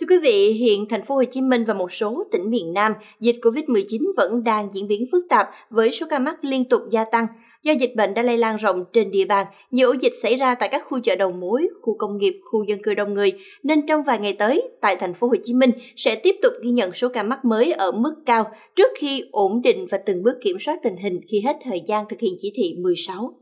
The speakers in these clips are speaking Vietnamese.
Thưa quý vị, hiện thành phố Hồ Chí Minh và một số tỉnh miền Nam, dịch COVID-19 vẫn đang diễn biến phức tạp với số ca mắc liên tục gia tăng. Do dịch bệnh đã lây lan rộng trên địa bàn, nhiều ổ dịch xảy ra tại các khu chợ đầu mối, khu công nghiệp, khu dân cư đông người, nên trong vài ngày tới, tại thành phố Hồ Chí Minh sẽ tiếp tục ghi nhận số ca mắc mới ở mức cao trước khi ổn định và từng bước kiểm soát tình hình khi hết thời gian thực hiện chỉ thị 16.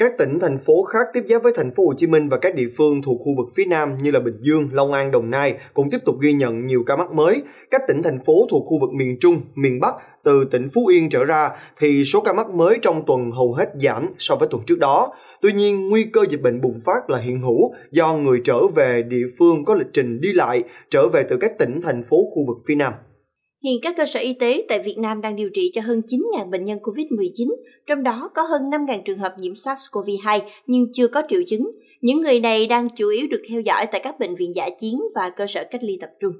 Các tỉnh, thành phố khác tiếp giáp với thành phố Hồ Chí Minh và các địa phương thuộc khu vực phía Nam như là Bình Dương, Long An, Đồng Nai cũng tiếp tục ghi nhận nhiều ca mắc mới. Các tỉnh, thành phố thuộc khu vực miền Trung, miền Bắc từ tỉnh Phú Yên trở ra thì số ca mắc mới trong tuần hầu hết giảm so với tuần trước đó. Tuy nhiên, nguy cơ dịch bệnh bùng phát là hiện hữu do người trở về địa phương có lịch trình đi lại, trở về từ các tỉnh, thành phố khu vực phía Nam. Hiện các cơ sở y tế tại Việt Nam đang điều trị cho hơn 9.000 bệnh nhân COVID-19, trong đó có hơn 5.000 trường hợp nhiễm SARS-CoV-2 nhưng chưa có triệu chứng. Những người này đang chủ yếu được theo dõi tại các bệnh viện giả chiến và cơ sở cách ly tập trung.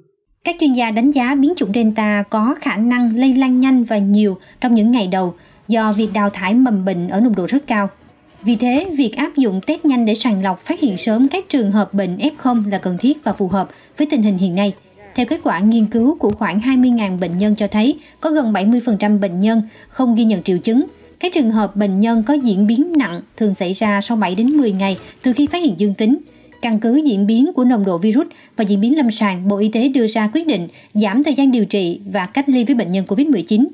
Các chuyên gia đánh giá biến chủng Delta có khả năng lây lan nhanh và nhiều trong những ngày đầu do việc đào thải mầm bệnh ở nồng độ rất cao. Vì thế, việc áp dụng test nhanh để sàng lọc phát hiện sớm các trường hợp bệnh F0 là cần thiết và phù hợp với tình hình hiện nay – theo kết quả nghiên cứu của khoảng 20.000 bệnh nhân cho thấy, có gần 70% bệnh nhân không ghi nhận triệu chứng. Các trường hợp bệnh nhân có diễn biến nặng thường xảy ra sau 7 đến 10 ngày từ khi phát hiện dương tính. Căn cứ diễn biến của nồng độ virus và diễn biến lâm sàng, Bộ Y tế đưa ra quyết định giảm thời gian điều trị và cách ly với bệnh nhân COVID-19.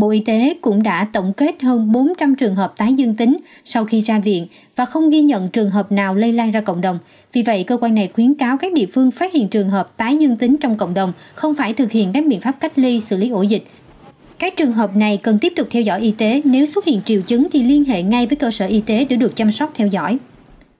Bộ Y tế cũng đã tổng kết hơn 400 trường hợp tái dương tính sau khi ra viện và không ghi nhận trường hợp nào lây lan ra cộng đồng. Vì vậy, cơ quan này khuyến cáo các địa phương phát hiện trường hợp tái dương tính trong cộng đồng không phải thực hiện các biện pháp cách ly, xử lý ổ dịch. Các trường hợp này cần tiếp tục theo dõi y tế, nếu xuất hiện triệu chứng thì liên hệ ngay với cơ sở y tế để được chăm sóc theo dõi.